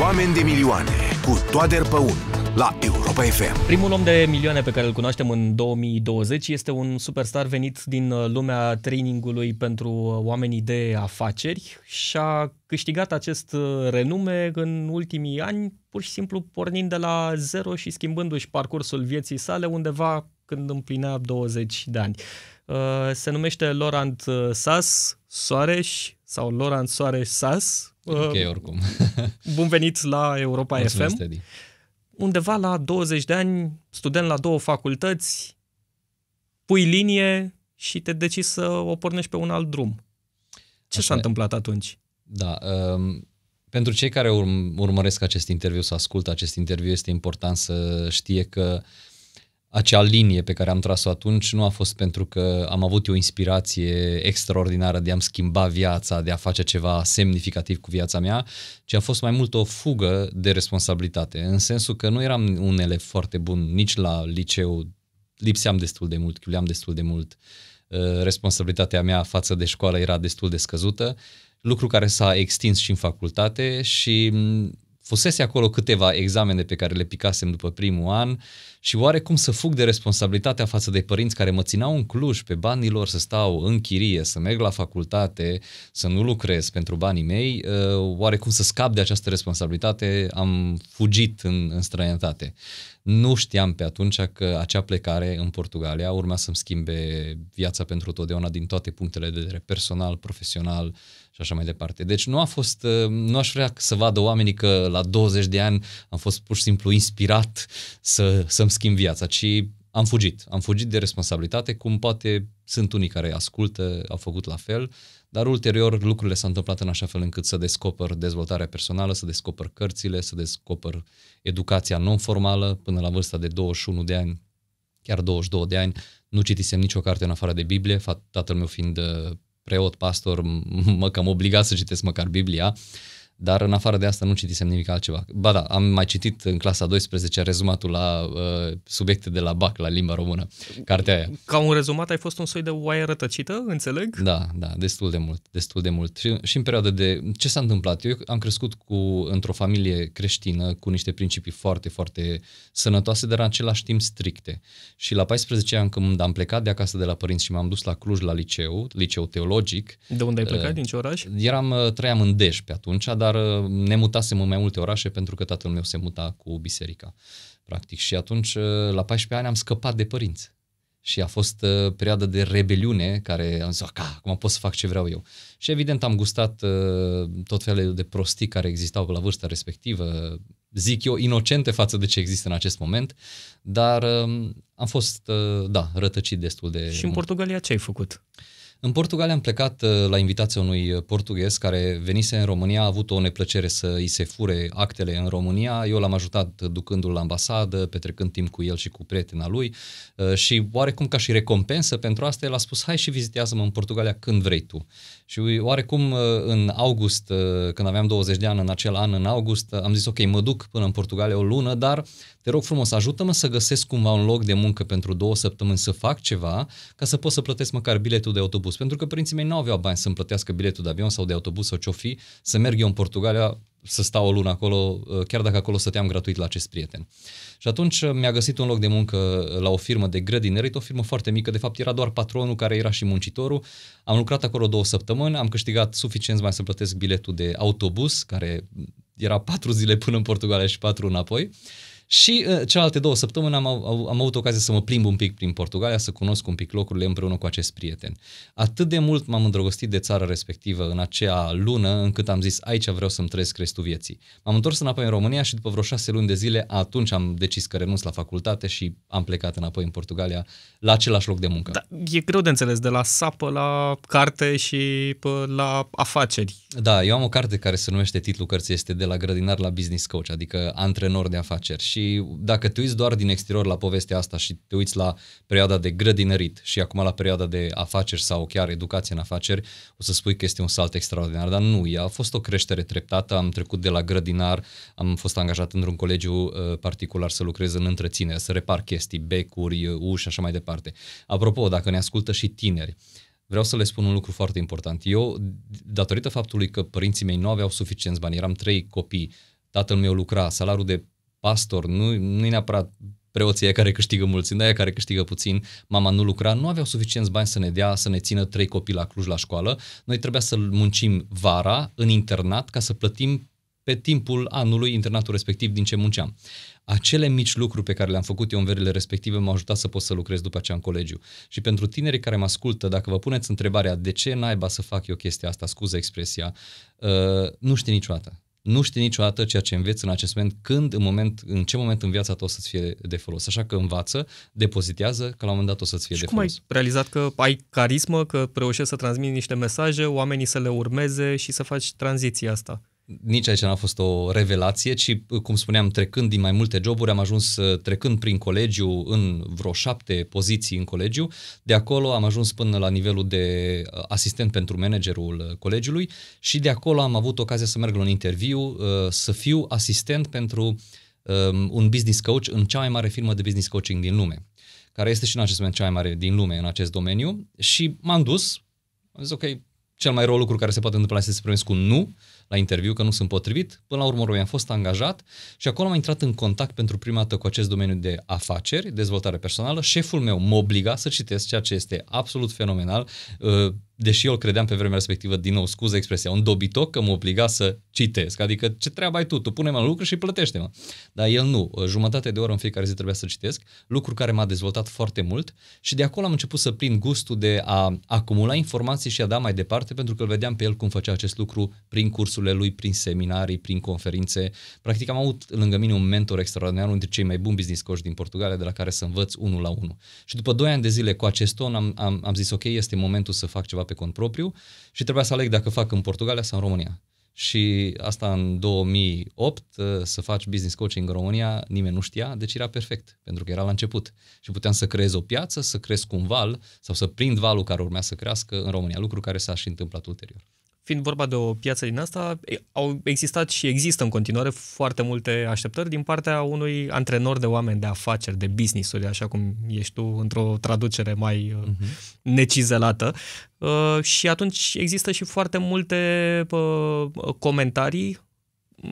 Oameni de milioane cu Toader Păun la Europa FM. Primul om de milioane pe care îl cunoaștem în 2020 este un superstar venit din uh, lumea trainingului pentru uh, oamenii de afaceri și a câștigat acest uh, renume în ultimii ani, pur și simplu pornind de la zero și schimbându-și parcursul vieții sale undeva când împlinea 20 de ani. Se numește Laurent Sas, Soareș sau Laurent Soareș Sas, Ok, ehm, oricum. Bun venit la Europa Mulțumesc, FM. Teddy. Undeva la 20 de ani, student la două facultăți, pui linie și te decizi să o pornești pe un alt drum. Ce Așa s-a e. întâmplat atunci? Da, um, pentru cei care urm- urmăresc acest interviu, să ascultă acest interviu, este important să știe că acea linie pe care am tras-o atunci nu a fost pentru că am avut o inspirație extraordinară de a-mi schimba viața, de a face ceva semnificativ cu viața mea, ci a fost mai mult o fugă de responsabilitate, în sensul că nu eram un elev foarte bun nici la liceu, lipseam destul de mult, chiuleam destul de mult, uh, responsabilitatea mea față de școală era destul de scăzută, lucru care s-a extins și în facultate și mm, fusese acolo câteva examene pe care le picasem după primul an și oare cum să fug de responsabilitatea față de părinți care mă țineau în Cluj pe banii lor să stau în chirie, să merg la facultate, să nu lucrez pentru banii mei, uh, oare cum să scap de această responsabilitate, am fugit în, în străinătate. Nu știam pe atunci că acea plecare în Portugalia urma să-mi schimbe viața pentru totdeauna din toate punctele de vedere, personal, profesional, și așa mai departe. Deci nu a fost, uh, nu aș vrea să vadă oamenii că la 20 de ani am fost pur și simplu inspirat să, să-mi schimb viața, ci am fugit. Am fugit de responsabilitate, cum poate sunt unii care ascultă, au făcut la fel, dar ulterior lucrurile s-au întâmplat în așa fel încât să descoper dezvoltarea personală, să descoper cărțile, să descoper educația non-formală până la vârsta de 21 de ani, chiar 22 de ani, nu citisem nicio carte în afară de Biblie, tatăl meu fiind uh, preot, pastor, mă cam obligat să citesc măcar Biblia, dar în afară de asta nu citisem nimic altceva. Ba da, am mai citit în clasa 12 rezumatul la uh, subiecte de la BAC, la limba română, cartea aia. Ca un rezumat ai fost un soi de oaie rătăcită, înțeleg? Da, da, destul de mult, destul de mult. Și, și în perioada de... Ce s-a întâmplat? Eu am crescut cu într-o familie creștină, cu niște principii foarte, foarte sănătoase, dar în același timp stricte. Și la 14 ani, când am plecat de acasă de la părinți și m-am dus la Cluj, la liceu, liceu teologic... De unde ai plecat? Uh, din ce oraș? Eram, uh, trăiam în Dej pe atunci, dar dar uh, ne mutasem în mai multe orașe pentru că tatăl meu se muta cu biserica, practic. Și atunci, uh, la 14 ani, am scăpat de părinți. Și a fost uh, perioada de rebeliune care am zis, ah, ca, acum pot să fac ce vreau eu. Și evident am gustat uh, tot felul de prostii care existau la vârsta respectivă, zic eu, inocente față de ce există în acest moment, dar uh, am fost, uh, da, rătăcit destul de... Și în mult. Portugalia ce ai făcut? Uh, în Portugalia am plecat uh, la invitația unui uh, portughez care venise în România, a avut o neplăcere să îi se fure actele în România. Eu l-am ajutat ducându-l la ambasadă, petrecând timp cu el și cu prietena lui uh, și oarecum ca și recompensă pentru asta el a spus hai și vizitează-mă în Portugalia când vrei tu. Și oarecum în august, când aveam 20 de ani, în acel an, în august, am zis ok, mă duc până în Portugalia o lună, dar te rog frumos, ajută-mă să găsesc cumva un loc de muncă pentru două săptămâni să fac ceva ca să pot să plătesc măcar biletul de autobuz autobuz, pentru că părinții mei nu aveau bani să-mi plătească biletul de avion sau de autobuz sau ce-o fi, să merg eu în Portugalia să stau o lună acolo, ă, chiar dacă acolo stăteam gratuit la acest prieten. Și atunci ă, mi-a găsit un loc de muncă ă, la o firmă de grădinărit, o firmă foarte mică, de fapt era doar patronul care era și muncitorul. Am lucrat acolo două săptămâni, am câștigat suficient mai să plătesc biletul de autobuz, care era patru zile până în Portugalia și patru înapoi. Și uh, celelalte două săptămâni am, am, am avut ocazia să mă plimb un pic prin Portugalia, să cunosc un pic locurile împreună cu acest prieten. Atât de mult m-am îndrăgostit de țara respectivă în acea lună, încât am zis aici vreau să-mi trăiesc restul vieții. M-am întors înapoi în România și după vreo șase luni de zile, atunci am decis că renunț la facultate și am plecat înapoi în Portugalia la același loc de muncă. Da, e greu de înțeles, de la sapă la carte și pă, la afaceri. Da, eu am o carte care se numește, titlul cărții este De la grădinar la business coach, adică antrenor de afaceri. Și și dacă te uiți doar din exterior la povestea asta și te uiți la perioada de grădinărit și acum la perioada de afaceri sau chiar educație în afaceri, o să spui că este un salt extraordinar, dar nu, ea a fost o creștere treptată, am trecut de la grădinar, am fost angajat într-un colegiu uh, particular să lucrez în întreținere, să repar chestii, becuri, uh, uși și așa mai departe. Apropo, dacă ne ascultă și tineri, vreau să le spun un lucru foarte important. Eu, datorită faptului că părinții mei nu aveau suficienți bani, eram trei copii, tatăl meu lucra, salarul de pastor, nu, nu e neapărat preoții aia care câștigă mulți, aia care câștigă puțin, mama nu lucra, nu aveau suficienți bani să ne dea, să ne țină trei copii la Cluj la școală. Noi trebuia să muncim vara în internat ca să plătim pe timpul anului internatul respectiv din ce munceam. Acele mici lucruri pe care le-am făcut eu în verile respective m-au ajutat să pot să lucrez după aceea în colegiu. Și pentru tinerii care mă ascultă, dacă vă puneți întrebarea de ce naiba să fac eu chestia asta, scuză expresia, uh, nu știi niciodată nu știi niciodată ceea ce înveți în acest moment, când, în, moment, în ce moment în viața ta o să-ți fie de folos. Așa că învață, depozitează, că la un moment dat o să-ți fie și de cum folos. ai realizat că ai carismă, că reușești să transmiți niște mesaje, oamenii să le urmeze și să faci tranziția asta? nici aici n-a fost o revelație, ci, cum spuneam, trecând din mai multe joburi, am ajuns uh, trecând prin colegiu în vreo șapte poziții în colegiu. De acolo am ajuns până la nivelul de uh, asistent pentru managerul uh, colegiului și de acolo am avut ocazia să merg la un interviu, să fiu asistent pentru um, un business coach în cea mai mare firmă de business coaching din lume care este și în acest moment cea mai mare din lume în acest domeniu și m-am dus, am zis ok, cel mai rău lucru care se poate întâmpla este să primesc un nu, la interviu că nu sunt potrivit. Până la urmă, am fost angajat și acolo am intrat în contact pentru prima dată cu acest domeniu de afaceri, dezvoltare personală. Șeful meu mă obliga să citesc ceea ce este absolut fenomenal deși eu îl credeam pe vremea respectivă, din nou, scuză expresia, un dobitoc că mă obliga să citesc. Adică, ce treabă ai tu? Tu pune-mă la lucru și plătește-mă. Dar el nu. Jumătate de oră în fiecare zi trebuia să citesc, lucru care m-a dezvoltat foarte mult și de acolo am început să prind gustul de a acumula informații și a da mai departe, pentru că îl vedeam pe el cum făcea acest lucru prin cursurile lui, prin seminarii, prin conferințe. Practic am avut lângă mine un mentor extraordinar, unul dintre cei mai buni business coach din Portugalia, de la care să învăț unul la unul. Și după 2 ani de zile cu acest ton am, am, am zis, ok, este momentul să fac ceva pe cont propriu și trebuia să aleg dacă fac în Portugalia sau în România. Și asta în 2008, uh, să faci business coaching în România, nimeni nu știa, deci era perfect, pentru că era la început. Și puteam să creez o piață, să cresc un val sau să prind valul care urmea să crească în România, lucru care s-a și întâmplat ulterior fiind vorba de o piață din asta, au existat și există în continuare foarte multe așteptări din partea unui antrenor de oameni de afaceri, de business-uri, așa cum ești tu într-o traducere mai uh-huh. necizelată. Uh, și atunci există și foarte multe uh, comentarii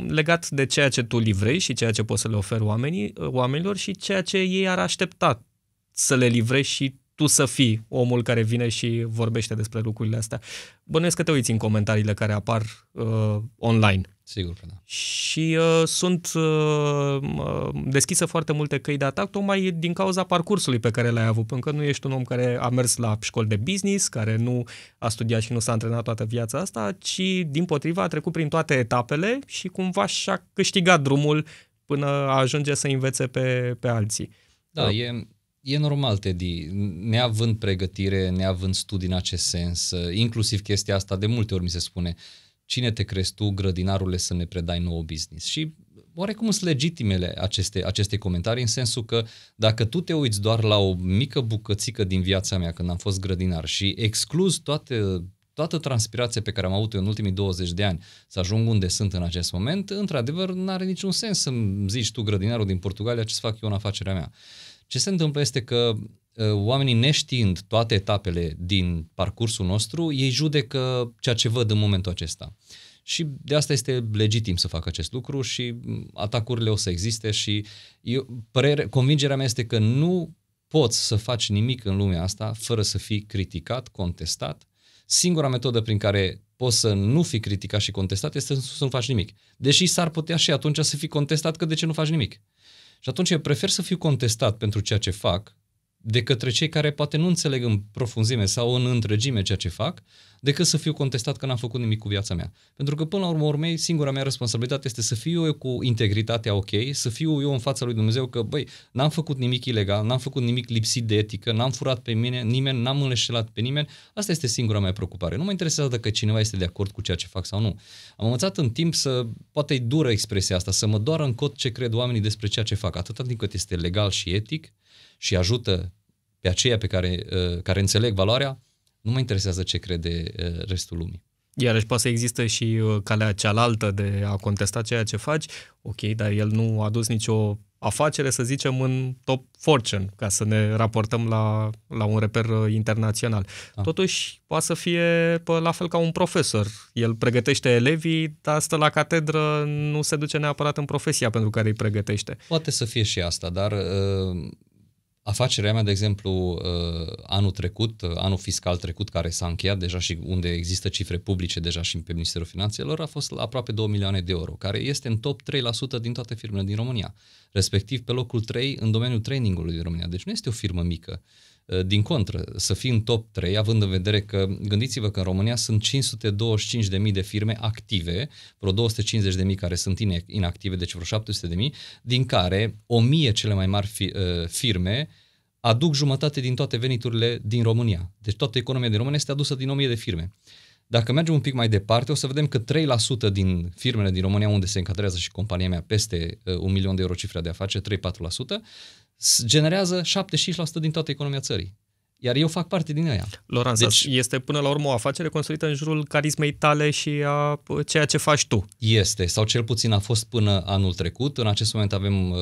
legat de ceea ce tu livrezi și ceea ce poți să le oferi oamenii, uh, oamenilor și ceea ce ei ar aștepta să le livrezi și tu să fii omul care vine și vorbește despre lucrurile astea. Bănuiesc că te uiți în comentariile care apar uh, online. Sigur că da. Și uh, sunt uh, deschise foarte multe căi de atac, tocmai din cauza parcursului pe care l-ai avut. Încă nu ești un om care a mers la școli de business, care nu a studiat și nu s-a antrenat toată viața asta, ci, din potriva, a trecut prin toate etapele și cumva și-a câștigat drumul până ajunge să învețe pe, pe alții. Da, uh. e, E normal, Teddy, neavând pregătire, neavând studii în acest sens, uh, inclusiv chestia asta, de multe ori mi se spune, cine te crezi tu, grădinarule, să ne predai nou business? Și oarecum sunt legitimele aceste, aceste comentarii, în sensul că dacă tu te uiți doar la o mică bucățică din viața mea când am fost grădinar și excluzi toate toată transpirația pe care am avut-o în ultimii 20 de ani să ajung unde sunt în acest moment, într-adevăr, nu are niciun sens să-mi zici tu, grădinarul din Portugalia, ce fac eu în afacerea mea. Uh, ce se întâmplă este că ă, oamenii neștiind toate etapele din parcursul nostru, ei judecă ceea ce văd în momentul acesta. Și de asta este legitim să facă acest lucru și atacurile o să existe și eu, părere, convingerea mea este că nu poți să faci nimic în lumea asta fără să fii criticat, contestat. Singura metodă prin care poți să nu fii criticat și contestat este să nu faci nimic. Deși s-ar putea și atunci să fii contestat că de ce nu faci nimic. Și atunci eu prefer să fiu contestat pentru ceea ce fac, de către cei care poate nu înțeleg în profunzime sau în întregime ceea ce fac, decât să fiu contestat că n-am făcut nimic cu viața mea. Pentru că, până la urmă, urmei, singura mea responsabilitate este să fiu eu cu integritatea ok, să fiu eu în fața lui Dumnezeu că, băi, n-am făcut nimic ilegal, n-am făcut nimic lipsit de etică, n-am furat pe mine, nimeni, n-am înleșelat pe nimeni. Asta este singura mea preocupare. Nu mă interesează dacă cineva este de acord cu ceea ce fac sau nu. Am învățat în timp să, poate-i dură expresia asta, să mă doară în cot ce cred oamenii despre ceea ce fac, atât din cât este legal și etic, și ajută pe aceia pe care, uh, care înțeleg valoarea, nu mă interesează ce crede uh, restul lumii. Iarăși poate să există și uh, calea cealaltă de a contesta ceea ce faci, ok, dar el nu a dus nicio afacere, să zicem, în top fortune, ca să ne raportăm la, la un reper internațional. Da. Totuși, poate să fie pă, la fel ca un profesor. El pregătește elevii, dar stă la catedră, nu se duce neapărat în profesia pentru care îi pregătește. Poate să fie și asta, dar Afacerea mea, de exemplu, uh, anul trecut, uh, anul fiscal trecut care s-a încheiat deja și unde există cifre publice deja și pe Ministerul Finanțelor, a fost la aproape 2 milioane de euro, care este în top 3% din toate firmele din România, respectiv pe locul 3 în domeniul trainingului din România. Deci nu este o firmă mică. Eh, din contră, să fii în top 3, având în vedere că, gândiți-vă că în România sunt 525.000 de firme active, vreo 250.000 care sunt inactive, deci vreo 700.000, din care 1.000 cele mai mari eh, firme aduc jumătate din toate veniturile din România. Deci toată economia din România este adusă din 1.000 de firme. Dacă mergem un pic mai departe, o să vedem că 3% din firmele din România, unde se încadrează și compania mea peste eh, un milion de euro cifra de afaceri, 3-4%, generează 75% din toată economia țării. Iar eu fac parte din ea. Lorenz, deci, este până la urmă o afacere construită în jurul carismei tale și a ceea ce faci tu. Este, sau cel puțin a fost până anul trecut. În acest moment avem uh,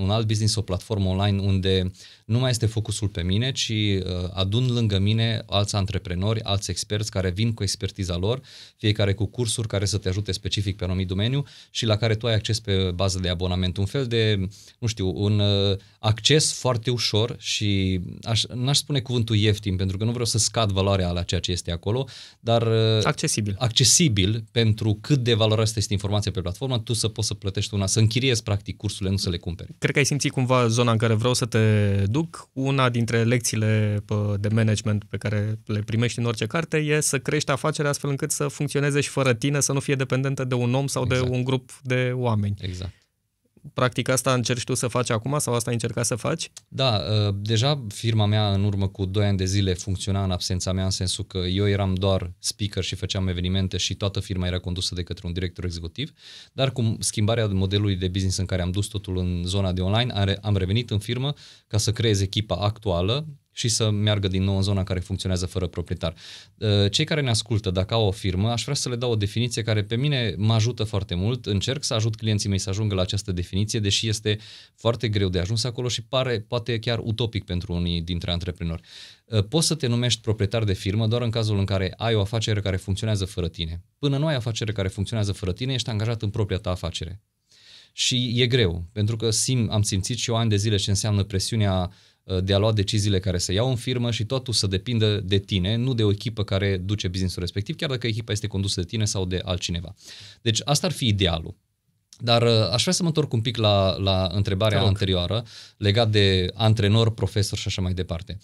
un alt business, o platformă online unde nu mai este focusul pe mine, ci uh, adun lângă mine alți antreprenori, alți experți care vin cu expertiza lor, fiecare cu cursuri care să te ajute specific pe anumit domeniu și la care tu ai acces pe bază de abonament. Un fel de, nu știu, un uh, acces foarte ușor și aș, n-aș spune cuvântul ieftin, pentru că nu vreau să scad valoarea la ceea ce este acolo, dar uh, accesibil. accesibil pentru cât de valoroasă este informația pe platformă, tu să poți să plătești una, să închiriezi practic cursurile, nu să le cumperi. Cred că ai simțit cumva zona în care vreau să te duc traduc, una dintre lecțiile de management pe care le primești în orice carte e să crești afacerea astfel încât să funcționeze și fără tine, să nu fie dependentă de un om sau exact. de un grup de oameni. Exact. Practic asta încerci tu să faci acum sau asta ai încercat să faci? Da, ă, deja firma mea în urmă cu 2 ani de zile funcționa în absența mea în sensul că eu eram doar speaker și făceam evenimente și toată firma era condusă de către un director executiv, dar cu schimbarea modelului de business în care am dus totul în zona de online, am revenit în firmă ca să creez echipa actuală și să meargă din nou în zona care funcționează fără proprietar. Uh, cei care ne ascultă, dacă au o firmă, aș vrea să le dau o definiție care pe mine mă ajută foarte mult. Încerc să ajut clienții mei să ajungă la această definiție, deși este foarte greu de ajuns acolo și pare poate chiar utopic pentru unii dintre antreprenori. Uh, poți să te numești proprietar de firmă doar în cazul în care ai o afacere care funcționează fără tine. Până nu ai afacere care funcționează fără tine, ești angajat în propria ta afacere. Și e greu, pentru că sim, am simțit și eu ani de zile ce înseamnă presiunea uh, Uh, de a lua deciziile care se iau în firmă și totul să depindă de tine, nu de o echipă care duce businessul respectiv, chiar dacă echipa este condusă de tine sau de altcineva. Deci asta ar fi idealul. Dar uh, aș vrea să mă întorc un pic la, la întrebarea anterioară legat de antrenor, profesor și așa mai departe.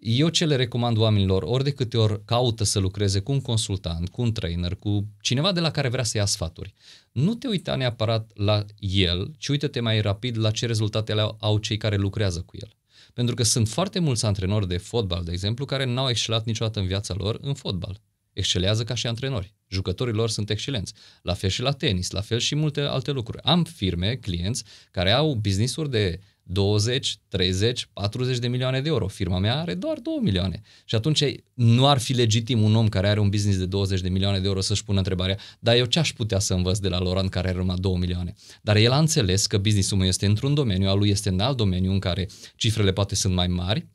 Eu ce le recomand oamenilor, ori de câte ori caută să lucreze cu un consultant, cu un trainer, cu cineva de la care vrea să ia sfaturi, nu te uita neapărat la el, ci uită-te mai rapid la ce rezultate au cei care lucrează cu el. Pentru că sunt foarte mulți antrenori de fotbal, de exemplu, care n-au excelat niciodată în viața lor în fotbal. Excelează ca și antrenori. Jucătorii lor sunt excelenți. La fel și la tenis, la fel și multe alte lucruri. Am firme, clienți, care au business-uri de 20, 30, 40 de milioane de euro. Firma mea are doar 2 milioane. Și atunci nu ar fi legitim un om care are un business de 20 de milioane de euro să-și pună întrebarea, dar eu ce aș putea să învăț de la Laurent care are numai 2 milioane? Dar el a înțeles că businessul meu este într-un domeniu, al lui este în alt domeniu în care cifrele poate sunt mai mari,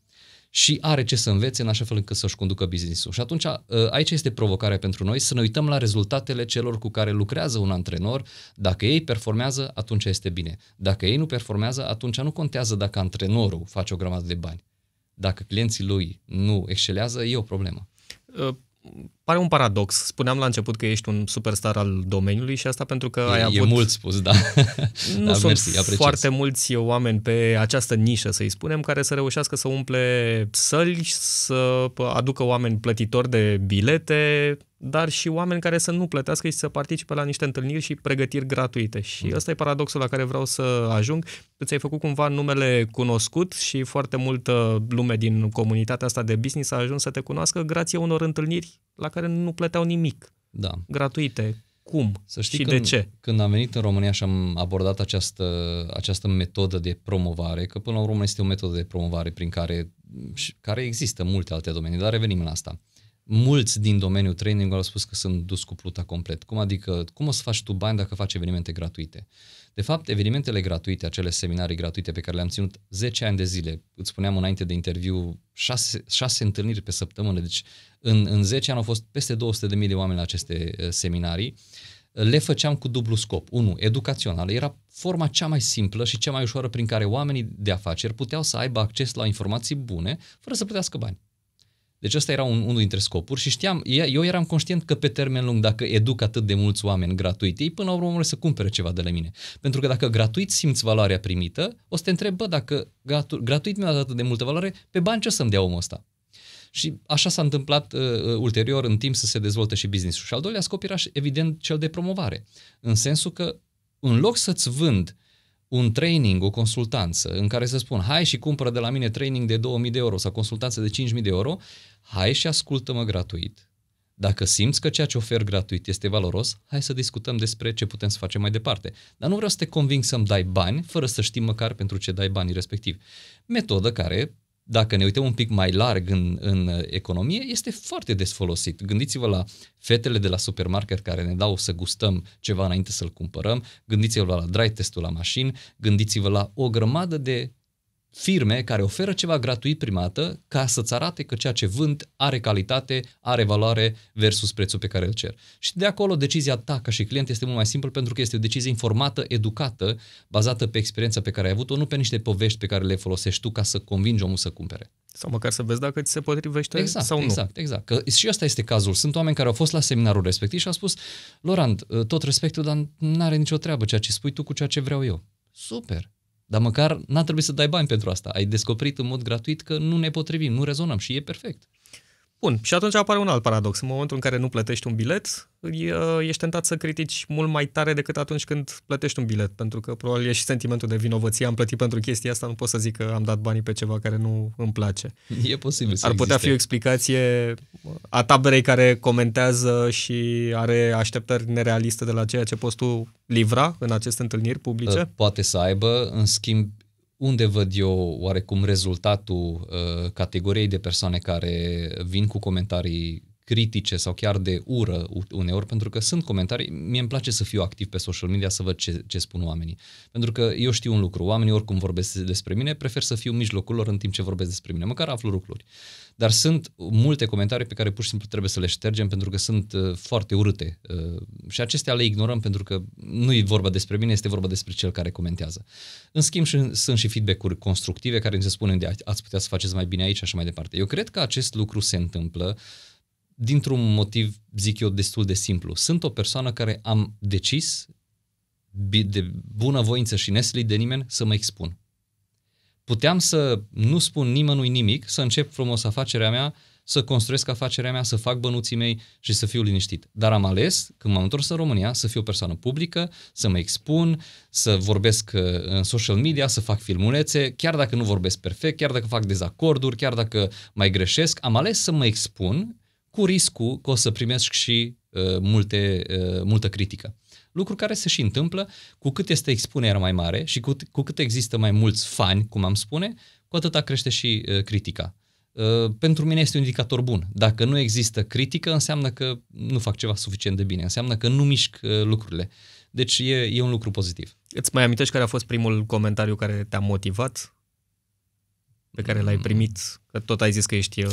și are ce să învețe în așa fel încât să-și conducă business-ul. Și atunci uh, aici este provocarea pentru noi să ne uităm la rezultatele celor cu care lucrează un antrenor. Dacă ei performează, atunci este bine. Dacă ei nu performează, atunci nu contează dacă antrenorul face o grămadă de bani. Dacă clienții lui nu excelează, e o problemă. Uh, pare un paradox. Spuneam la început că ești un superstar al domeniului și asta pentru că e, ai avut... E mult spus, da. nu da, sunt mersi, foarte mulți oameni pe această nișă, să-i spunem, care să reușească să umple săli, să aducă oameni plătitori de bilete, dar și oameni care să nu plătească și să participe la niște întâlniri și pregătiri gratuite. Și mm. ăsta e paradoxul la care vreau să ajung. Tu ți-ai făcut cumva numele cunoscut și foarte multă lume din comunitatea asta de business a ajuns să te cunoască grație unor întâlniri la care nu plăteau nimic. Da. Gratuite. Cum să știi și când, de ce? Când am venit în România și am abordat această, această metodă de promovare, că până la urmă este o metodă de promovare prin care, care există multe alte domenii, dar revenim la asta mulți din domeniul training au spus că sunt dus cu pluta complet. Cum adică, cum o să faci tu bani dacă faci evenimente gratuite? De fapt, evenimentele gratuite, acele seminarii gratuite pe care le-am ținut 10 ani de zile, îți spuneam înainte de interviu, 6, 6 întâlniri pe săptămână, deci în, în 10 ani au fost peste 200.000 de oameni la aceste uh, seminarii, uh, le făceam cu dublu scop. Unu, educațional. Era forma cea mai simplă și cea mai ușoară prin care oamenii de afaceri puteau să aibă acces la informații bune fără să plătească bani. Deci ăsta era un, unul dintre scopuri și știam, eu eram conștient că pe termen lung, dacă educ atât de mulți oameni gratuit, ei până la urmă să cumpere ceva de la mine. Pentru că dacă gratuit simți valoarea primită, o să te întreb, bă, dacă gratuit mi-a dat atât de multă valoare, pe bani ce o să-mi dea omul ăsta? Și așa s-a întâmplat uh, uh ulterior în timp să se dezvolte și business-ul. Și al doilea scop era evident cel de promovare, în sensul că în loc să-ți vând un training, o consultanță în care să spun hai și cumpără de la mine training de 2000 de euro sau consultanță de 5000 de euro, hai și ascultă-mă gratuit. Dacă simți că ceea ce ofer gratuit este valoros, hai să discutăm despre ce putem să facem mai departe. Dar nu vreau să te conving să-mi dai bani fără să știi măcar pentru ce dai banii respectiv. Metodă care dacă ne uităm un pic mai larg în, în uh, economie, este foarte des folosit. Gândiți-vă la fetele de la supermarket care ne dau să gustăm ceva înainte să-l cumpărăm, gândiți-vă la drive testul la mașini, gândiți-vă la o grămadă de firme care oferă ceva gratuit primată ca să-ți arate că ceea ce vând are calitate, are valoare versus prețul pe care îl cer. Și de acolo decizia ta ca și client este mult mai simplă pentru că este o decizie informată, educată, bazată pe experiența pe care ai avut-o, nu pe niște povești pe care le folosești tu ca să convingi omul să cumpere. Sau măcar să vezi dacă ți se potrivește exact, sau nu. Exact, exact. Că și asta este cazul. Sunt oameni care au fost la seminarul respectiv și au spus, Lorand, tot respectul, dar nu are nicio treabă ceea ce spui tu cu ceea ce vreau eu. Super! Dar măcar n-a trebuit să dai bani pentru asta. Ai descoperit în mod gratuit că nu ne potrivim, nu rezonăm și e perfect. Bun, și atunci apare un alt paradox. În momentul în care nu plătești un bilet, ești tentat să critici mult mai tare decât atunci când plătești un bilet, pentru că probabil e și sentimentul de vinovăție, am plătit pentru chestia asta, nu pot să zic că am dat banii pe ceva care nu îmi place. E posibil să Ar putea existe. fi o explicație a taberei care comentează și are așteptări nerealiste de la ceea ce poți tu livra în aceste întâlniri publice? Uh, poate să aibă, în schimb, unde văd eu oarecum rezultatul uh, categoriei de persoane care vin cu comentarii critice sau chiar de ură uneori, pentru că sunt comentarii, mie îmi place să fiu activ pe social media să văd ce, ce spun oamenii. Pentru că eu știu un lucru, oamenii oricum vorbesc despre mine, prefer să fiu în mijlocul lor în timp ce vorbesc despre mine, măcar aflu lucruri. Dar sunt multe comentarii pe care pur și simplu trebuie să le ștergem pentru că sunt uh, foarte urâte uh, și acestea le ignorăm pentru că nu e vorba despre mine, este vorba despre cel care comentează. În schimb, și, sunt și feedback-uri constructive care îmi se spune de ați putea să faceți mai bine aici și așa mai departe. Eu cred că acest lucru se întâmplă uh, dintr-un motiv, zic eu, destul de simplu. Sunt o persoană care am decis de bună voință și neslit de nimeni să mă expun. Puteam să nu spun nimănui nimic, să încep frumos afacerea mea, să construiesc afacerea mea, să fac bănuții mei și să fiu liniștit. Dar am ales, când m-am întors în România, să fiu o persoană publică, să mă expun, să vorbesc uh, în social media, să fac filmulețe, chiar dacă nu vorbesc perfect, chiar dacă fac dezacorduri, chiar dacă mai greșesc, am ales să mă expun cu riscul că o să primesc și uh, multe, uh, multă critică. Lucru care se și întâmplă, cu cât este expunerea mai mare și cu, cu cât există mai mulți fani, cum am spune, cu atâta crește și uh, critica. Uh, pentru mine este un indicator bun. Dacă nu există critică, înseamnă că nu fac ceva suficient de bine, înseamnă că nu mișc uh, lucrurile. Deci e, e un lucru pozitiv. Îți mai amintești care a fost primul comentariu care te-a motivat? Pe care l-ai mm. primit? Că tot ai zis că ești uh,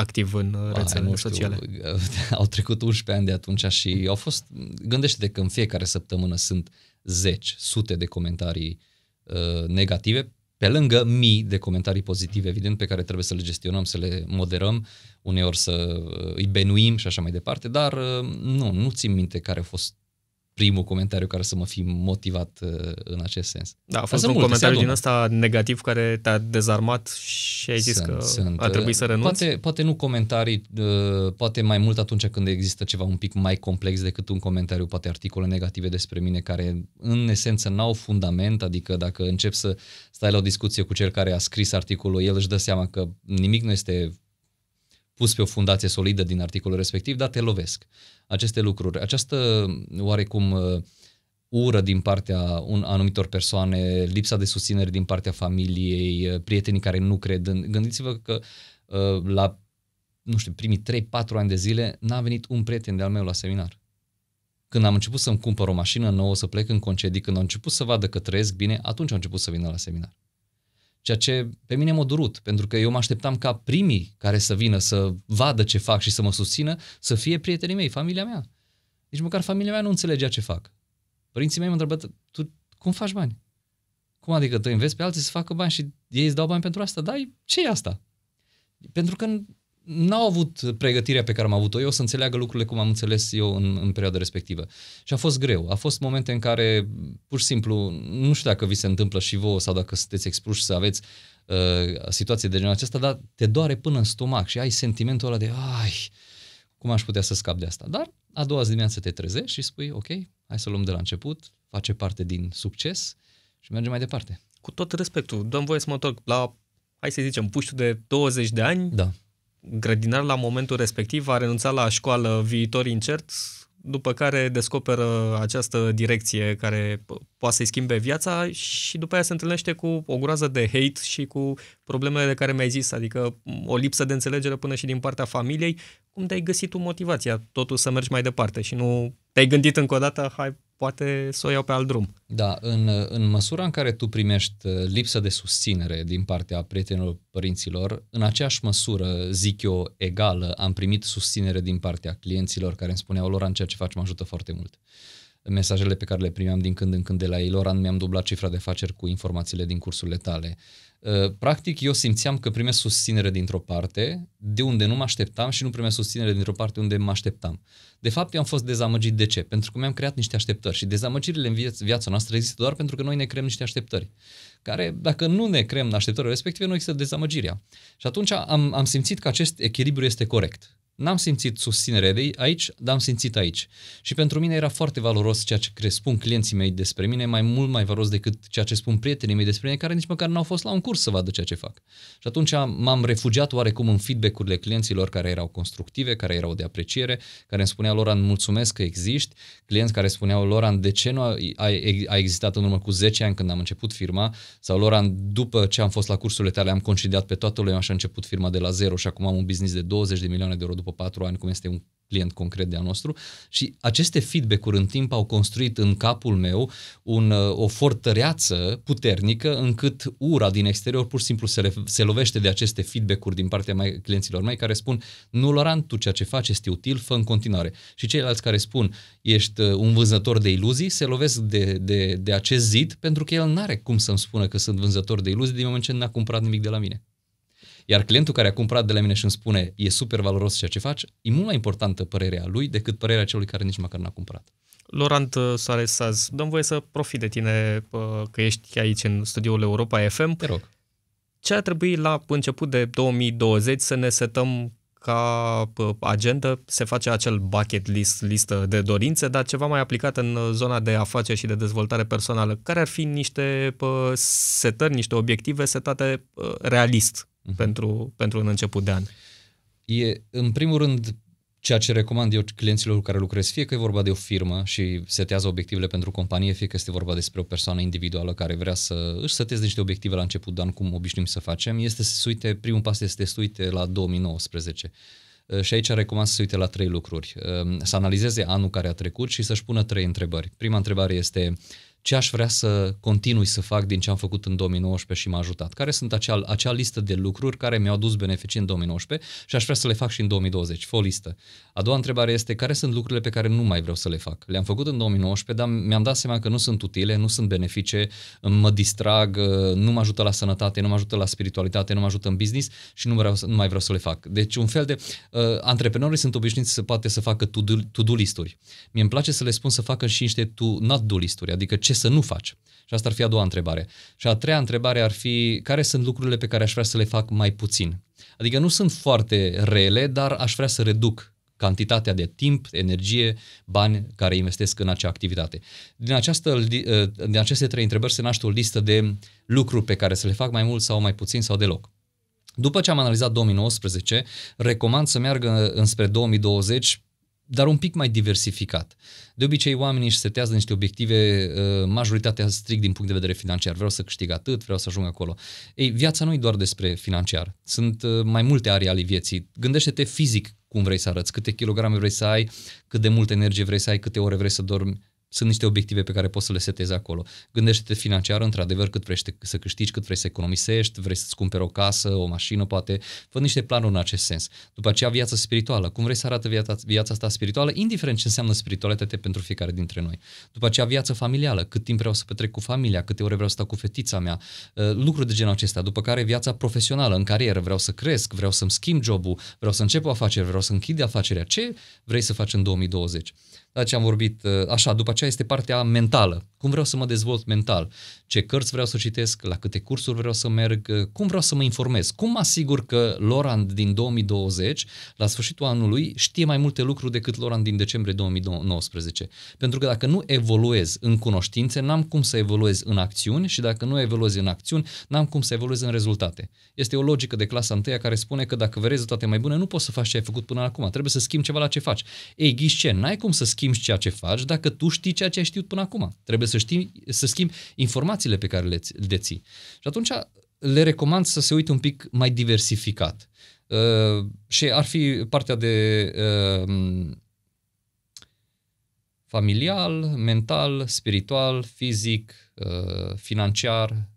activ în uh, rețelele sociale. Au trecut 11 ani de atunci și au fost, gândește-te că în fiecare săptămână sunt zeci, sute de comentarii uh, negative, pe lângă mii de comentarii pozitive, evident, pe care trebuie să le gestionăm, să le moderăm, uneori să uh, îi benuim și așa mai departe, dar uh, nu, nu țin minte care au fost primul comentariu care să mă fi motivat uh, în acest sens. Da, a fost Dar un comentariu din ăsta negativ care te-a dezarmat și ai zis sunt, că sunt. a trebuit uh, să renunți? Poate, poate nu comentarii, uh, poate mai mult atunci când există ceva un pic mai complex decât un comentariu, poate articole negative despre mine care în esență n-au fundament, adică dacă încep să stai la o discuție cu cel care a scris articolul, el își dă seama că nimic nu este pus pe o fundație solidă din articolul respectiv, dar te lovesc aceste lucruri. Această oarecum uh, ură din partea un, anumitor persoane, lipsa de susținere din partea familiei, uh, prietenii care nu cred. Gândiți-vă că uh, la, nu știu, primii 3-4 ani de zile n-a venit un prieten de-al meu la seminar când am început să-mi cumpăr o mașină nouă, să plec în concedii, când am început să vadă că trăiesc bine, atunci am început să vină la seminar. Ceea ce pe mine m-a durut, pentru că eu mă așteptam ca primii care să vină să vadă ce fac și să mă susțină, să fie prietenii mei, familia mea. Nici măcar familia mea nu înțelegea ce fac. Părinții mei mă întrebat, tu cum faci bani? Cum adică tu înveți pe alții să facă bani și ei îți dau bani pentru asta? Dai, ce e asta? Pentru că n-au avut pregătirea pe care am avut-o eu să înțeleagă lucrurile cum am înțeles eu în, în perioada respectivă. Și a fost greu. A fost momente în care, pur și simplu, nu știu dacă vi se întâmplă și vouă sau dacă sunteți expuși să aveți uh, situații de genul acesta, dar te doare până în stomac și ai sentimentul ăla de ai, cum aș putea să scap de asta. Dar a doua zi dimineață te trezești și spui, ok, hai să luăm de la început, face parte din succes și mergem mai departe. Cu tot respectul, dăm voie să mă întorc la, hai să zicem, puștiu de 20 de ani. Da grădinar la momentul respectiv a renunțat la școală viitor incert, după care descoperă această direcție care poate să-i schimbe viața și după aia se întâlnește cu o groază de hate și cu problemele de care mi-ai zis, adică o lipsă de înțelegere până și din partea familiei. Cum te-ai găsit tu motivația totuși să mergi mai departe și nu te-ai gândit încă o dată, hai, poate să o iau pe alt drum. Da, în, în măsura în care tu primești uh, lipsă de susținere din partea prietenilor părinților, în aceeași măsură, zic eu, egală, am primit susținere din partea clienților care îmi spuneau, Loran, ceea ce faci mă ajută foarte mult. Uh, mesajele pe care le primeam din când în când de la ei, Loran, mi-am dublat cifra de afaceri cu informațiile din cursurile tale. Ă, practic, eu simțeam că primesc susținere dintr-o parte, de unde nu mă așteptam și nu primesc susținere dintr-o parte unde mă așteptam. De fapt, eu am fost dezamăgit. De ce? Pentru că mi-am creat niște așteptări și dezamăgirile în viața, viața noastră există doar pentru că noi ne creăm niște așteptări, care, dacă nu ne creăm așteptările respective, nu există dezamăgirea. Și atunci am, am simțit că acest echilibru este corect N-am simțit susținere de aici, dar am simțit aici. Și pentru mine era foarte valoros ceea ce spun clienții mei despre mine, mai mult mai valoros decât ceea ce spun prietenii mei despre mine, care nici măcar n-au fost la un curs să vadă ceea ce fac. Și atunci m-am refugiat oarecum în feedback-urile clienților care erau constructive, care erau de apreciere, care îmi spunea lor, mulțumesc că existi, clienți care spuneau lor, de ce nu a existat în urmă cu 10 ani când am început firma, sau lor, după ce am fost la cursurile tale, am concediat pe toată lumea și am început firma de la zero și acum am un business de 20 de milioane de euro după după patru ani, cum este un client concret de-al nostru și aceste feedback-uri în timp au construit în capul meu un, uh, o fortăreață puternică încât ura din exterior pur și simplu se, re, se lovește de aceste feedback-uri din partea mai, clienților mei care spun nu, Laurent, tu ceea ce faci este util, fă în continuare. Și ceilalți care spun ești uh, un vânzător de iluzii se lovesc de, de, de acest zid pentru că el nu are cum să-mi spună că sunt vânzător de iluzii din moment ce n-a cumpărat nimic de la mine. Iar clientul care a cumpărat de la mine și îmi spune e super valoros ceea ce faci, e mult mai importantă părerea lui decât părerea celui care nici măcar n-a cumpărat. Laurent uh, Soares Saz, dăm voie să profit de tine uh, că ești aici în studioul Europa FM. Te rog. Ce a trebuit la început de 2020 să ne setăm ca uh, agenda se face acel bucket list, listă de dorințe, dar ceva mai aplicat în zona de afaceri și de dezvoltare personală. Care ar fi niște setări, niște obiective setate realist mm-hmm. pentru, pentru un început de an. E, în primul rând, ceea ce recomand eu clienților cu care lucrez, fie că e vorba de o firmă și setează obiectivele pentru companie, fie că este vorba despre o persoană individuală care vrea să își seteze niște obiective la început de an, cum obișnuim să facem, este să se uite, primul pas este să se uite la 2019. Și aici recomand să se uite la trei lucruri. Să analizeze anul care a trecut și să-și pună trei întrebări. Prima întrebare este ce aș vrea să continui să fac din ce am făcut în 2019 și m-a ajutat, care sunt acea, acea listă de lucruri care mi-au dus beneficii în 2019 și aș vrea să le fac și în 2020, fă o listă. A doua întrebare este care sunt lucrurile pe care nu mai vreau să le fac. Le-am făcut în 2019, dar mi-am dat seama că nu sunt utile, nu sunt benefice, mă distrag, nu mă ajută la sănătate, nu mă ajută la spiritualitate, nu mă ajută în business și nu, vreau, nu mai vreau să le fac. Deci un fel de... Uh, antreprenorii sunt obișnuiți să poate să facă to-do, to-do listuri. Mie îmi place să le spun să facă și niște to, not-do listuri, adică ce ce să nu faci? Și asta ar fi a doua întrebare. Și a treia întrebare ar fi, care sunt lucrurile pe care aș vrea să le fac mai puțin? Adică nu sunt foarte rele, dar aș vrea să reduc cantitatea de timp, energie, bani care investesc în acea activitate. Din, această, ă, din aceste trei întrebări se naște o listă de lucruri pe care să le fac mai mult sau mai puțin sau deloc. După ce am analizat 2019, recomand să meargă înspre 2020 dar un pic mai diversificat. De obicei, oamenii își setează niște obiective, uh, majoritatea strict din punct de vedere financiar. Vreau să câștig atât, vreau să ajung acolo. Ei, viața nu e doar despre financiar. Sunt uh, mai multe are ale vieții. Gândește-te fizic cum vrei să arăți, câte kilograme vrei să ai, cât de multă energie vrei să ai, câte ore vrei să dormi sunt niște obiective pe care poți să le setezi acolo. Gândește-te financiar, într-adevăr, cât vrei să câștigi, cât vrei să economisești, vrei să-ți cumperi o casă, o mașină, poate. Fă niște planuri în acest sens. După aceea, viața spirituală. Cum vrei să arate viața, viața ta spirituală, indiferent ce înseamnă spiritualitate pentru fiecare dintre noi. După aceea, viața familială. Cât timp vreau să petrec cu familia, câte ore vreau să stau cu fetița mea, uh, lucruri de genul acesta. După care, viața profesională, în carieră. Vreau să cresc, vreau să-mi schimb jobul, vreau să încep o afacere, vreau să închid afacerea. Ce vrei să faci în 2020? Da, ce am vorbit, uh, așa, după aceea este partea mentală. Cum vreau să mă dezvolt mental? Ce cărți vreau să citesc? La câte cursuri vreau să merg? Uh, cum vreau să mă informez? Cum mă asigur că Lorand din 2020, la sfârșitul anului, știe mai multe lucruri decât Lorand din decembrie 2019? Pentru că dacă nu evoluez în cunoștințe, n-am cum să evoluez în acțiuni și dacă nu evoluez în acțiuni, n-am cum să evoluez în rezultate. Este o logică de clasa 1 care spune că dacă vrei rezultate mai bune, nu poți să faci ce ai făcut până acum. Trebuie să schimbi ceva la ce faci. Ei, ghiși ce? N-ai cum să schimbi schimbi ceea ce faci dacă tu știi ceea ce ai știut până acum. Trebuie să, știi, să schimbi informațiile pe care le deții. Și atunci le recomand să se uite un pic mai diversificat. Uh, și ar fi partea de uh, familial, mental, spiritual, fizic, uh, financiar,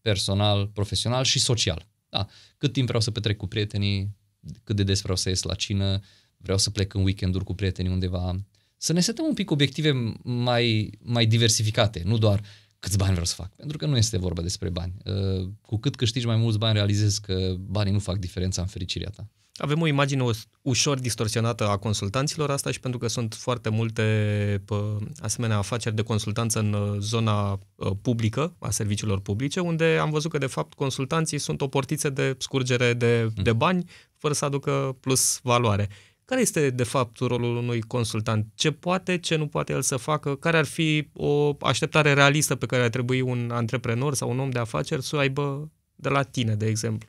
personal, profesional și social. Da, cât timp vreau să petrec cu prietenii, cât de des vreau să ies la cină, vreau să plec în weekenduri cu prietenii undeva, să ne setăm un pic obiective mai, mai diversificate, nu doar câți bani vreau să fac, pentru că nu este vorba despre bani. Uh, cu cât câștigi mai mulți bani, realizezi că banii nu fac diferența în fericirea ta. Avem o imagine ușor distorsionată a consultanților asta și pentru că sunt foarte multe asemenea afaceri de consultanță în uh, zona uh, publică, a serviciilor publice, unde am văzut că de fapt consultanții sunt o portiță de scurgere de, hm. de bani fără să aducă plus valoare. Care este, de fapt, rolul unui consultant? Ce poate, ce nu poate el să facă? Care ar fi o așteptare realistă pe care ar trebui un antreprenor sau un om de afaceri să o aibă de la tine, de exemplu?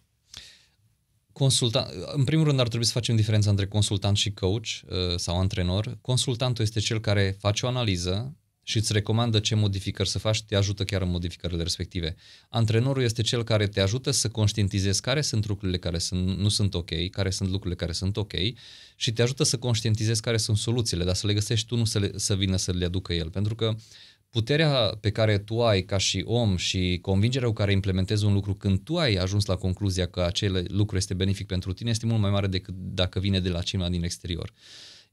Consultant, în primul rând ar trebui să facem diferența între consultant și coach uh, sau antrenor. Consultantul este cel care face o analiză, și îți recomandă ce modificări să faci, te ajută chiar în modificările respective. Antrenorul este cel care te ajută să conștientizezi care sunt lucrurile care sunt, nu sunt ok, care sunt lucrurile care sunt ok și te ajută să conștientizezi care sunt soluțiile, dar să le găsești tu, nu să, le, să vină să le aducă el. Pentru că puterea pe care tu ai ca și om și convingerea cu care implementezi un lucru când tu ai ajuns la concluzia că acel lucru este benefic pentru tine este mult mai mare decât dacă vine de la cineva din exterior. Uh,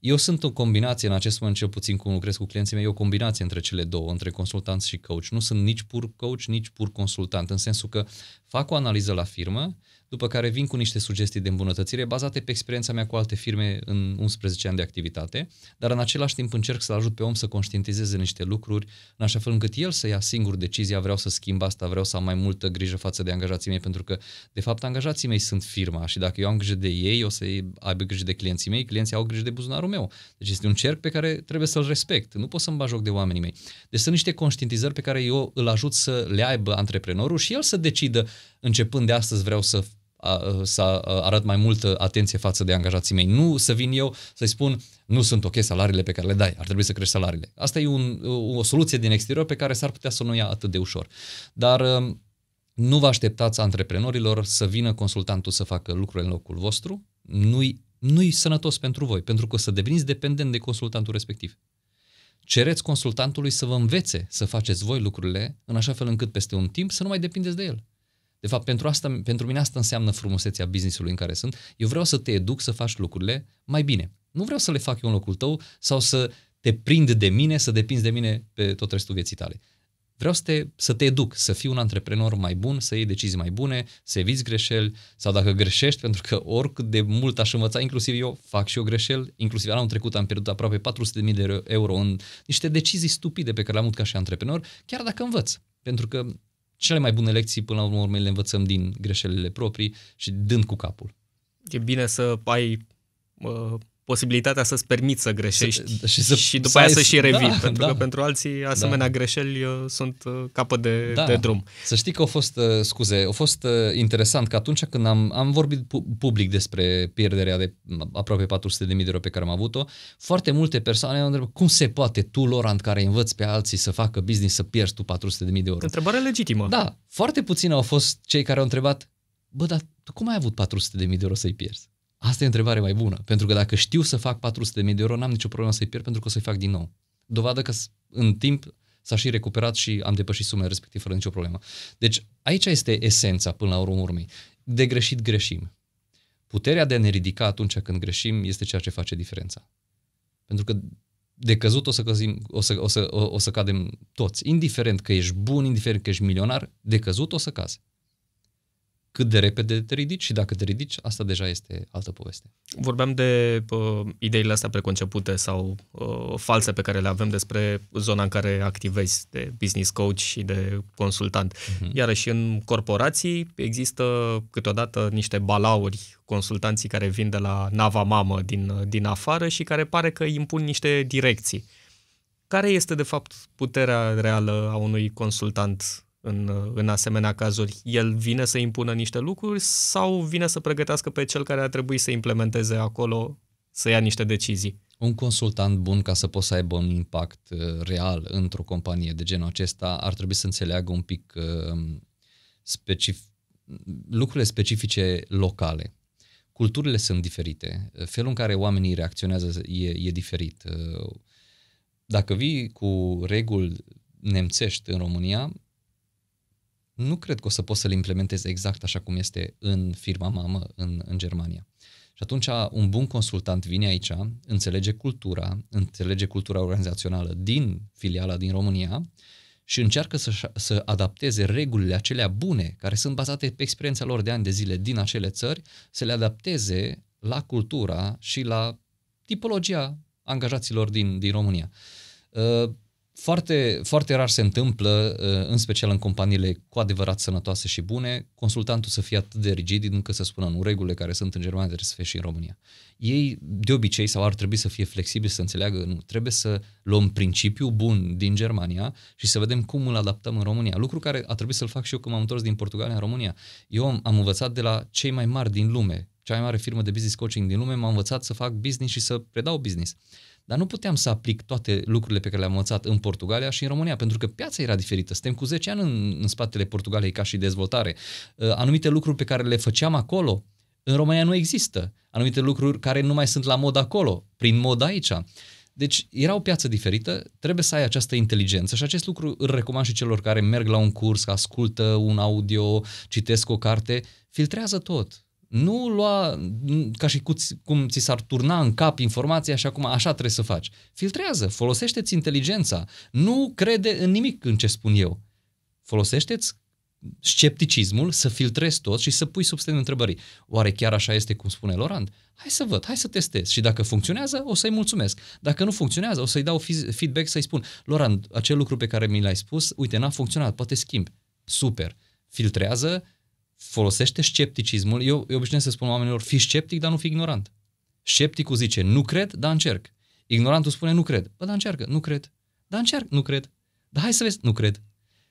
eu sunt o combinație în acest moment, cel puțin cum lucrez cu clienții mei, e o combinație între cele două, între consultant și coach. Nu sunt nici pur coach, nici pur consultant, în sensul că fac o analiză la firmă, după care vin cu niște sugestii de îmbunătățire bazate pe experiența mea cu alte firme în 11 ani de activitate, dar în același timp încerc să-l ajut pe om să conștientizeze niște lucruri, în așa fel încât el să ia singur decizia, vreau să schimb asta, vreau să am mai multă grijă față de angajații mei, pentru că, de fapt, angajații mei sunt firma și dacă eu am grijă de ei, o să aibă grijă de clienții mei, clienții au grijă de buzunarul meu. Deci este un cerc pe care trebuie să-l respect. Nu pot să-mi bag joc de oamenii mei. Deci sunt niște conștientizări pe care eu îl ajut să le aibă antreprenorul și el să decidă, începând de astăzi vreau să să arăt mai multă atenție față de angajații mei. Nu să vin eu să-i spun, nu sunt ok salariile pe care le dai, ar trebui să crești salariile. Asta e un, o soluție din exterior pe care s-ar putea să nu ia atât de ușor. Dar um, nu vă așteptați antreprenorilor să vină consultantul să facă lucrurile în locul vostru. Nu-i, nu-i sănătos pentru voi, pentru că o să deveniți dependent de consultantul respectiv. Cereți consultantului să vă învețe să faceți voi lucrurile în așa fel încât peste un timp să nu mai depindeți de el. De fapt, pentru, asta, pentru mine asta înseamnă frumusețea businessului în care sunt. Eu vreau să te educ să faci lucrurile mai bine. Nu vreau să le fac eu în locul tău sau să te prind de mine, să depinzi de mine pe tot restul vieții tale. Vreau să te, să te educ, să fii un antreprenor mai bun, să iei decizii mai bune, să eviți greșeli sau dacă greșești, pentru că oricât de mult aș învăța, inclusiv eu fac și eu greșeli, inclusiv anul trecut am pierdut aproape 400.000 de euro în niște decizii stupide pe care le-am avut ca și antreprenor, chiar dacă învăț. Pentru că cele mai bune lecții până la urmă le învățăm din greșelile proprii și dând cu capul. E bine să ai uh, posibilitatea să-ți permiți să greșești să, și, să, și după să aia să și revii. Da, pentru da. că pentru alții da. asemenea da. greșeli uh, sunt uh, capă de, da. de drum. Să știi că au fost, uh, scuze, au fost interesant că atunci când am, am vorbit public despre pierderea de aproape 400.000 de euro pe care am avut-o, foarte multe persoane au întrebat cum se poate tu, Laurent, care învăți pe alții să facă business, să pierzi tu 400.000 de euro. Întrebare legitimă. Da, foarte puțini au fost cei care au întrebat, bă, dar tu cum ai avut 400.000 de euro să-i pierzi? Asta e întrebare mai bună, pentru că dacă știu să fac 400 de euro, n-am nicio problemă să-i pierd pentru că o să-i fac din nou. Dovadă că în timp s-a și recuperat și am depășit sumele respectiv fără nicio problemă. Deci aici este esența până la urmă urmei. De greșit greșim. Puterea de a ne ridica atunci când greșim este ceea ce face diferența. Pentru că de căzut o să, căzim, o să, o să, o, o să cadem toți. Indiferent că ești bun, indiferent că ești milionar, de căzut o să cazi cât de repede te ridici și dacă te ridici, asta deja este altă poveste. Vorbeam de uh, ideile astea preconcepute sau uh, false pe care le avem despre zona în care activezi de business coach și de consultant. Uh-huh. Iarăși în corporații există câteodată niște balauri, consultanții care vin de la nava mamă din, din afară și care pare că impun niște direcții. Care este de fapt puterea reală a unui consultant în, în asemenea cazuri? El vine să impună niște lucruri sau vine să pregătească pe cel care ar trebui să implementeze acolo, să ia niște decizii? Un consultant bun, ca să poți să aibă un impact uh, real într-o companie de genul acesta, ar trebui să înțeleagă un pic uh, specific, lucrurile specifice locale. Culturile sunt diferite, uh, felul în care oamenii reacționează e, e diferit. Dacă vii cu reguli nemțești în România, nu cred că o să pot să-l implementez exact așa cum este în firma mamă în, în Germania. Și atunci un bun consultant vine aici, înțelege cultura, înțelege cultura organizațională din filiala din România și încearcă să, să adapteze regulile acelea bune, care sunt bazate pe experiența lor de ani de zile din acele țări, să le adapteze la cultura și la tipologia angajaților din, din România. Ă, foarte, foarte rar se întâmplă, uh, în special în companiile cu adevărat sănătoase și bune, consultantul să fie atât de rigid încât să spună nu regulile care sunt în Germania trebuie să fie și în România. Ei de obicei sau ar trebui să fie flexibili să înțeleagă, nu, trebuie să luăm principiu bun din Germania și să vedem cum îl adaptăm în România. Lucru care a trebuit să-l fac și eu când m-am întors din Portugalia în România. Eu am, am învățat de la cei mai mari din lume, cea mai mare firmă de business coaching din lume, m am învățat să fac business și să predau business. Dar nu puteam să aplic toate lucrurile pe care le-am învățat în Portugalia și în România, pentru că piața era diferită. Suntem cu 10 ani în, în spatele Portugaliei ca și dezvoltare. Uh, anumite lucruri pe care le făceam acolo, în România nu există. Anumite lucruri care nu mai sunt la mod acolo, prin mod aici. Deci era o piață diferită, trebuie să ai această inteligență și acest lucru îl recomand și celor care merg la un curs, ascultă un audio, citesc o carte, filtrează tot. Nu lua ca și cum ți s-ar turna în cap informația și acum așa trebuie să faci. Filtrează, folosește-ți inteligența. Nu crede în nimic în ce spun eu. Folosește-ți scepticismul, să filtrezi tot și să pui sub semnul întrebării. Oare chiar așa este cum spune Lorand? Hai să văd, hai să testez și dacă funcționează, o să-i mulțumesc. Dacă nu funcționează, o să-i dau feedback să-i spun, Lorand, acel lucru pe care mi l-ai spus, uite, n-a funcționat, poate schimb. Super. Filtrează, folosește scepticismul. Eu, eu obișnuiesc să spun oamenilor, fii sceptic, dar nu fi ignorant. Scepticul zice, nu cred, dar încerc. Ignorantul spune, nu cred. Bă, dar încearcă, nu cred. Dar încerc, nu cred. Dar hai să vezi, nu cred.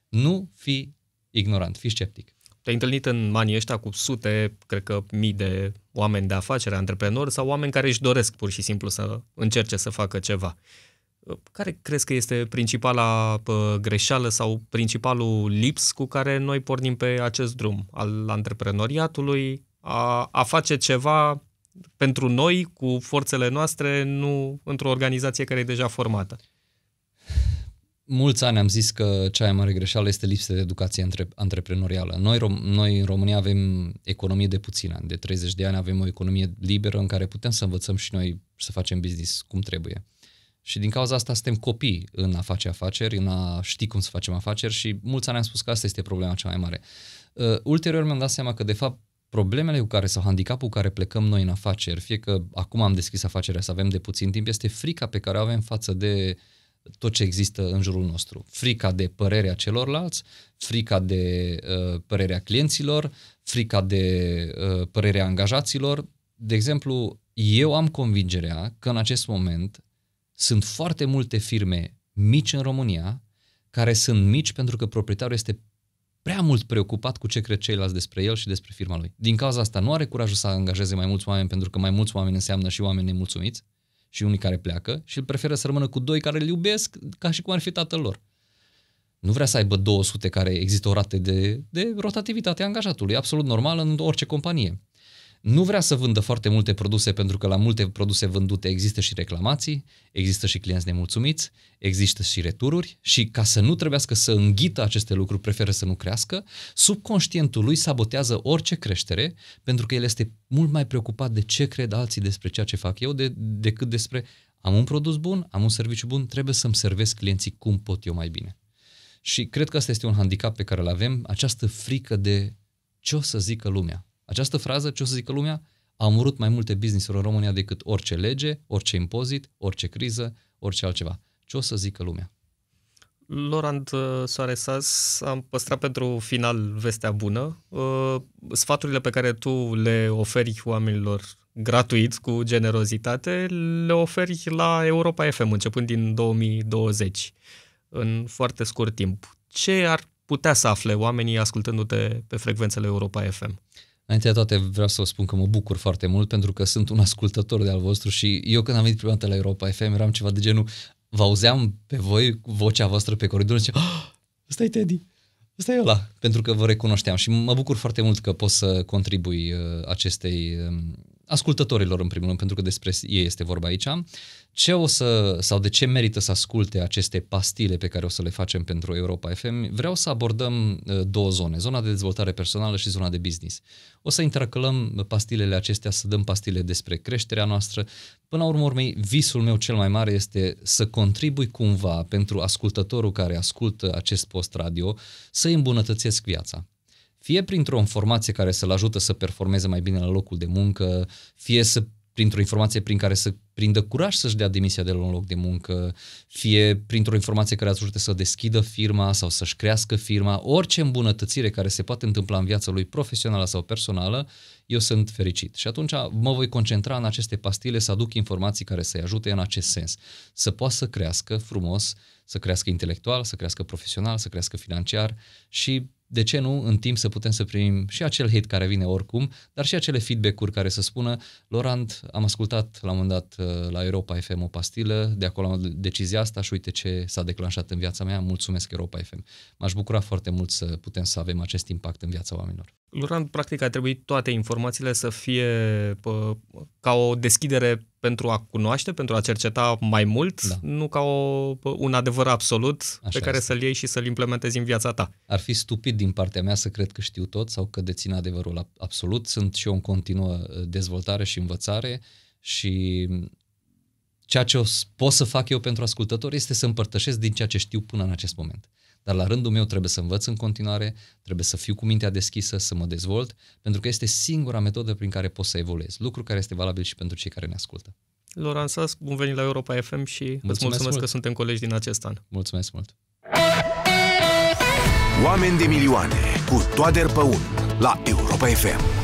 Nu fi ignorant, fi sceptic. Te-ai întâlnit în manii ăștia cu sute, cred că mii de oameni de afacere, antreprenori sau oameni care își doresc pur și simplu să încerce să facă ceva. Care crezi că este principala greșeală sau principalul lips cu care noi pornim pe acest drum al antreprenoriatului, a, a face ceva pentru noi, cu forțele noastre, nu într-o organizație care e deja formată? mulți ani am zis că cea mai mare greșeală este lipsa de educație antre- antreprenorială. Noi, rom- noi în România avem economie de puțin ani, de 30 de ani avem o economie liberă în care putem să învățăm și noi să facem business cum trebuie. Și din cauza asta suntem copii în a face afaceri, în a ști cum să facem afaceri și mulți ani am spus că asta este problema cea mai mare. Uh, ulterior mi-am dat seama că de fapt problemele cu care sau handicapul cu care plecăm noi în afaceri, fie că acum am deschis afacerea să avem de puțin timp, este frica pe care o avem față de tot ce există în jurul nostru. Frica de părerea celorlalți, frica de uh, părerea clienților, frica de uh, părerea angajaților. De exemplu, eu am convingerea că în acest moment sunt foarte multe firme mici în România care sunt mici pentru că proprietarul este prea mult preocupat cu ce cred ceilalți despre el și despre firma lui. Din cauza asta nu are curajul să angajeze mai mulți oameni pentru că mai mulți oameni înseamnă și oameni nemulțumiți și unii care pleacă și îl preferă să rămână cu doi care îl iubesc ca și cum ar fi tatăl lor. Nu vrea să aibă 200 care există o rată de, de rotativitate a angajatului, absolut normal în orice companie nu vrea să vândă foarte multe produse pentru că la multe produse vândute există și reclamații, există și clienți nemulțumiți, există și retururi și ca să nu trebuiască să înghită aceste lucruri, preferă să nu crească, subconștientul lui sabotează orice creștere pentru că el este mult mai preocupat de ce cred alții despre ceea ce fac eu de, decât despre am un produs bun, am un serviciu bun, trebuie să-mi servesc clienții cum pot eu mai bine. Și cred că asta este un handicap pe care îl avem, această frică de ce o să zică lumea această frază, ce o să zică lumea, a murit mai multe business-uri în România decât orice lege, orice impozit, orice criză, orice altceva. Ce o să zică lumea? Lorand uh, Soaresas, am păstrat pentru final vestea bună. Uh, sfaturile pe care tu le oferi oamenilor gratuit, cu generozitate, le oferi la Europa FM, începând din 2020, în foarte scurt timp. Ce ar putea să afle oamenii ascultându-te pe frecvențele Europa FM? Înainte de toate vreau să vă spun că mă bucur foarte mult pentru că sunt un ascultător de al vostru și eu când am venit prima dată la Europa FM eram ceva de genul, vă auzeam pe voi vocea voastră pe coridor și ziceam, oh, ah, ăsta e Teddy, ăsta e ăla, pentru că vă recunoșteam și mă bucur foarte mult că pot să contribui uh, acestei um, ascultătorilor în primul rând, pentru că despre ei este vorba aici, ce o să, sau de ce merită să asculte aceste pastile pe care o să le facem pentru Europa FM, vreau să abordăm uh, două zone, zona de dezvoltare personală și zona de business. O să intercalăm pastilele acestea, să dăm pastile despre creșterea noastră. Până la urmă, urmei, visul meu cel mai mare este să contribui cumva pentru ascultătorul care ascultă acest post radio să îi îmbunătățesc viața fie printr-o informație care să-l ajută să performeze mai bine la locul de muncă, fie să printr-o informație prin care să prindă curaj să-și dea demisia de la un loc de muncă, fie printr-o informație care ajută să deschidă firma sau să-și crească firma, orice îmbunătățire care se poate întâmpla în viața lui profesională sau personală, eu sunt fericit. Și atunci mă voi concentra în aceste pastile să aduc informații care să-i ajute în acest sens, să poată să crească frumos, să crească intelectual, să crească profesional, să crească financiar și de ce nu, în timp să putem să primim și acel hit care vine oricum, dar și acele feedback-uri care să spună, Lorand, am ascultat la un moment dat uh, la Europa FM o pastilă, de acolo am decizia asta și uite ce s-a declanșat în viața mea, mulțumesc Europa FM. M-aș bucura foarte mult să putem să avem acest impact în viața oamenilor. Lorand, practic a trebuit toate informațiile să fie pă, ca o deschidere pentru a cunoaște, pentru a cerceta mai mult, da. nu ca o, un adevăr absolut Așa pe care este. să-l iei și să-l implementezi în viața ta. Ar fi stupid din partea mea să cred că știu tot sau că dețin adevărul absolut. Sunt și eu în continuă uh, dezvoltare și învățare și ceea ce o pot să fac eu pentru ascultători este să împărtășesc din ceea ce știu până în acest moment dar la rândul meu trebuie să învăț în continuare, trebuie să fiu cu mintea deschisă, să mă dezvolt, pentru că este singura metodă prin care pot să evoluez, lucru care este valabil și pentru cei care ne ascultă. Loran Sas, bun venit la Europa FM și mulțumesc îți mulțumesc mult. că suntem colegi din acest an. Mulțumesc mult! Oameni de milioane cu Toader Păun la Europa FM.